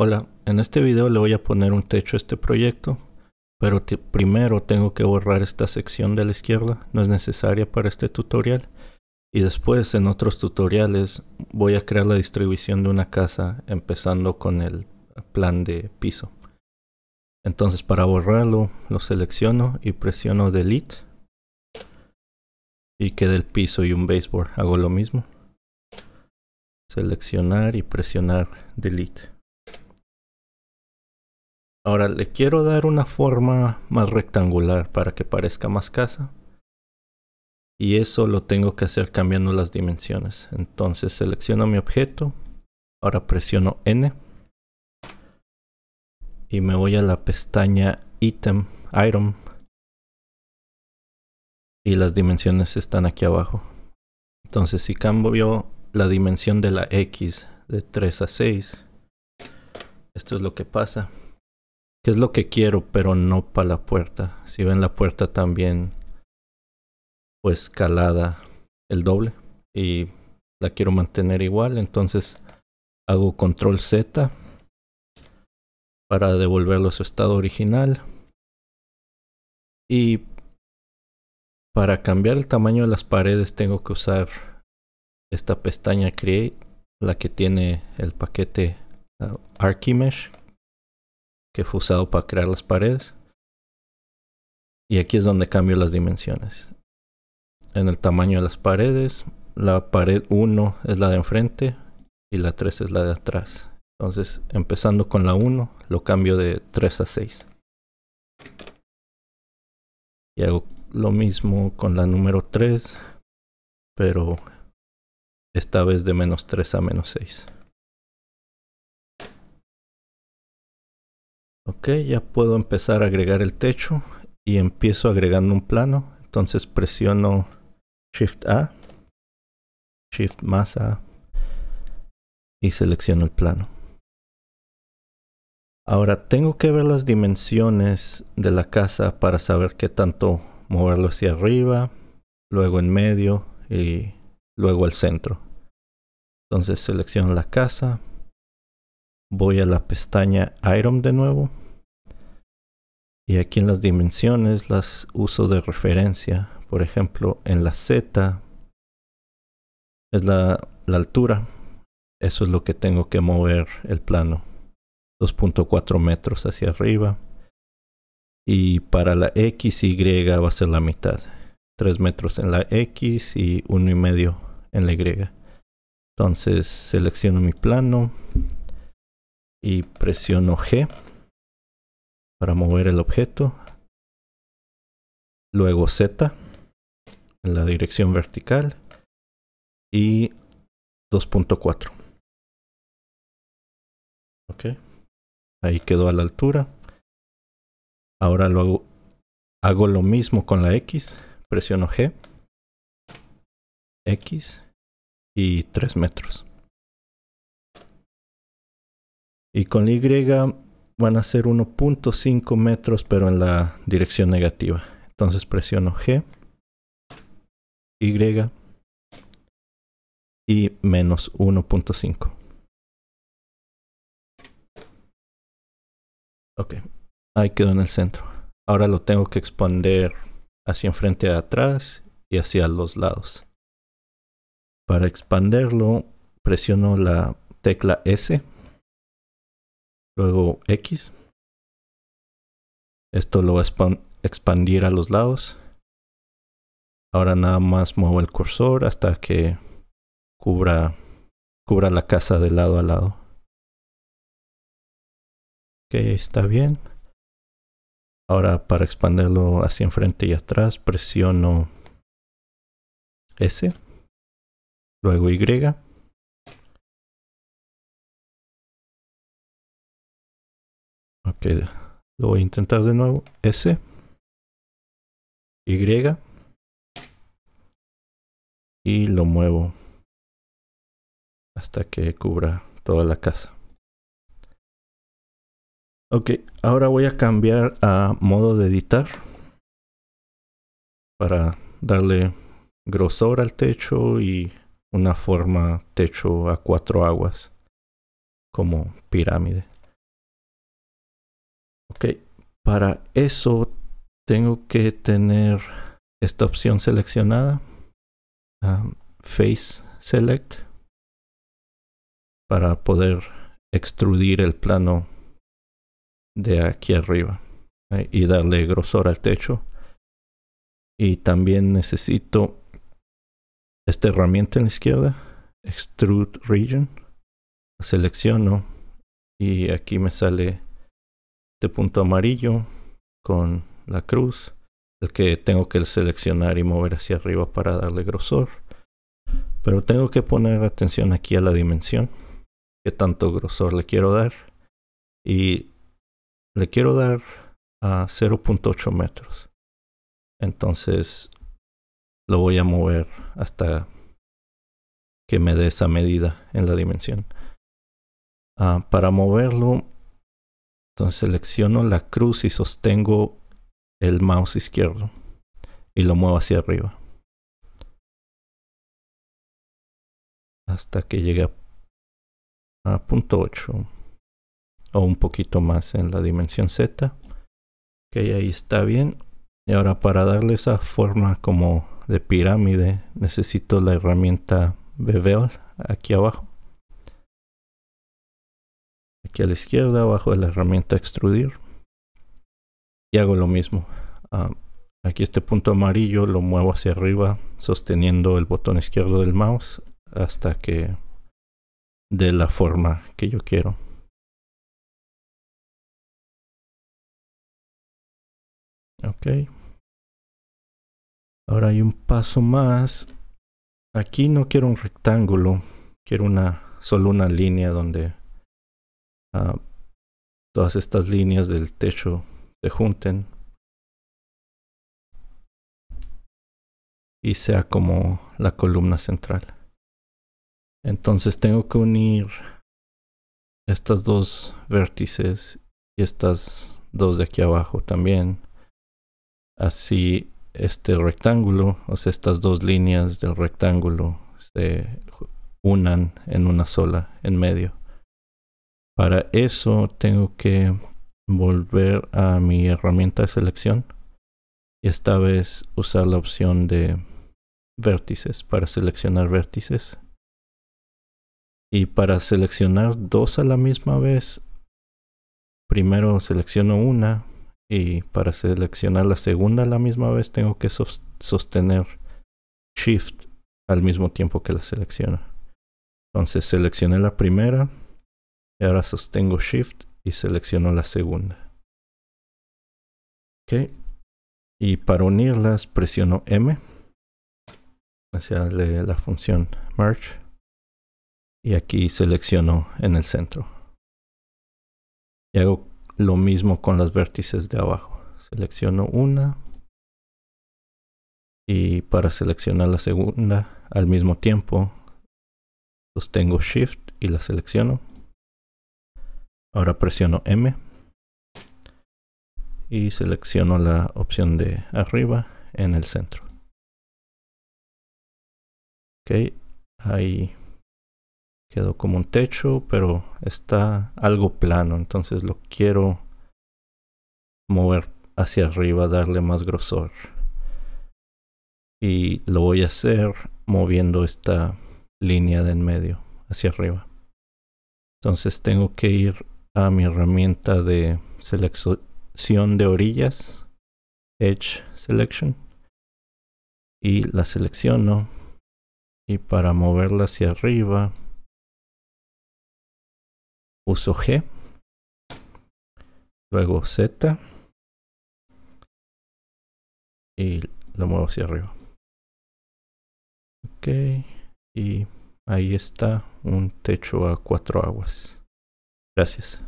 Hola, en este video le voy a poner un techo a este proyecto, pero primero tengo que borrar esta sección de la izquierda, no es necesaria para este tutorial. Y después en otros tutoriales voy a crear la distribución de una casa empezando con el plan de piso. Entonces para borrarlo lo selecciono y presiono delete y queda el piso y un baseboard. Hago lo mismo. Seleccionar y presionar delete. Ahora le quiero dar una forma más rectangular para que parezca más casa. Y eso lo tengo que hacer cambiando las dimensiones. Entonces selecciono mi objeto. Ahora presiono N. Y me voy a la pestaña Item, Item. Y las dimensiones están aquí abajo. Entonces si cambio la dimensión de la X de 3 a 6. Esto es lo que pasa es lo que quiero, pero no para la puerta. Si ven la puerta también, pues calada el doble y la quiero mantener igual, entonces hago control Z para devolverlo a su estado original. Y para cambiar el tamaño de las paredes tengo que usar esta pestaña Create, la que tiene el paquete ah, Archimesh fue usado para crear las paredes. Y aquí es donde cambio las dimensiones. En el tamaño de las paredes, la pared 1 es la de enfrente y la 3 es la de atrás. Entonces, empezando con la 1, lo cambio de 3 a 6. Y hago lo mismo con la número 3, pero esta vez de menos 3 a menos 6. Ok, ya puedo empezar a agregar el techo y empiezo agregando un plano. Entonces presiono Shift A, Shift más A y selecciono el plano. Ahora tengo que ver las dimensiones de la casa para saber qué tanto moverlo hacia arriba, luego en medio y luego al centro. Entonces selecciono la casa, voy a la pestaña Iron de nuevo. Y aquí en las dimensiones las uso de referencia. Por ejemplo, en la Z es la, altura. Eso es lo que tengo que mover el plano. 2.4 metros hacia arriba. Y para la X, Y va a ser la mitad. 3 metros en la X y 1.5 y medio en la Y. Entonces selecciono mi plano, y presiono G para mover el objeto. Luego Z en la dirección vertical y 2.4. Ok, ahí quedó a la altura. Ahora lo hago, hago lo mismo con la X, presiono G, X y 3 metros. Y con la Y van a ser 1.5 metros, pero en la dirección negativa. Entonces presiono G, Y y menos 1.5. Ok, ahí quedó en el centro. Ahora lo tengo que expander hacia enfrente de atrás y hacia los lados. Para expanderlo presiono la tecla S Luego X. Esto lo va a expandir a los lados. Ahora nada más muevo el cursor hasta que cubra, cubra la casa de lado a lado. Ok, está bien. Ahora para expandirlo hacia enfrente y atrás presiono S, luego Y lo voy a intentar de nuevo. S. Y. Y lo muevo hasta que cubra toda la casa. Ok, ahora voy a cambiar a modo de editar para darle grosor al techo y una forma techo a cuatro aguas como pirámide. Ok, para eso tengo que tener esta opción seleccionada, Face Select, para poder extrudir el plano de aquí arriba eh, y darle grosor al techo. Y también necesito esta herramienta en la izquierda, Extrude Region. Selecciono y aquí me sale este punto amarillo con la cruz, el que tengo que seleccionar y mover hacia arriba para darle grosor. Pero tengo que poner atención aquí a la dimensión, que tanto grosor le quiero dar. Y le quiero dar a 0.8 metros. Entonces lo voy a mover hasta que me dé esa medida en la dimensión. Ah, para moverlo entonces selecciono la cruz y sostengo el mouse izquierdo y lo muevo hacia arriba. Hasta que llegue a punto 8 o un poquito más en la dimensión Z. que ahí está bien. Y ahora para darle esa forma como de pirámide necesito la herramienta bevel aquí abajo a la izquierda abajo de la herramienta extrudir y hago lo mismo ah, aquí este punto amarillo lo muevo hacia arriba sosteniendo el botón izquierdo del mouse hasta que de la forma que yo quiero ok ahora hay un paso más aquí no quiero un rectángulo quiero una solo una línea donde Ah, todas estas líneas del techo se junten y sea como la columna central. Entonces tengo que unir estas dos vértices y estas dos de aquí abajo también. Así este rectángulo, o sea, estas dos líneas del rectángulo se unan en una sola en medio. Para eso tengo que volver a mi herramienta de selección y esta vez usar la opción de vértices para seleccionar vértices. Y para seleccionar dos a la misma vez, primero selecciono una y para seleccionar la segunda a la misma vez tengo que sostener Shift al mismo tiempo que la selecciono. Entonces seleccioné la primera, y ahora sostengo Shift y selecciono la segunda. Ok. Y para unirlas presiono M hacia la función merge. Y aquí selecciono en el centro. Y hago lo mismo con las vértices de abajo. Selecciono una. Y para seleccionar la segunda al mismo tiempo, sostengo Shift y la selecciono. Ahora presiono M y selecciono la opción de arriba en el centro. Ok, ahí quedó como un techo, pero está algo plano, entonces lo quiero mover hacia arriba, darle más grosor. Y lo voy a hacer moviendo esta línea de en medio hacia arriba. Entonces tengo que ir mi herramienta de selección de orillas, Edge Selection, y la selecciono. Y para moverla hacia arriba, uso G, luego Z, y la muevo hacia arriba. Ok, y ahí está un techo a cuatro aguas. Gracias.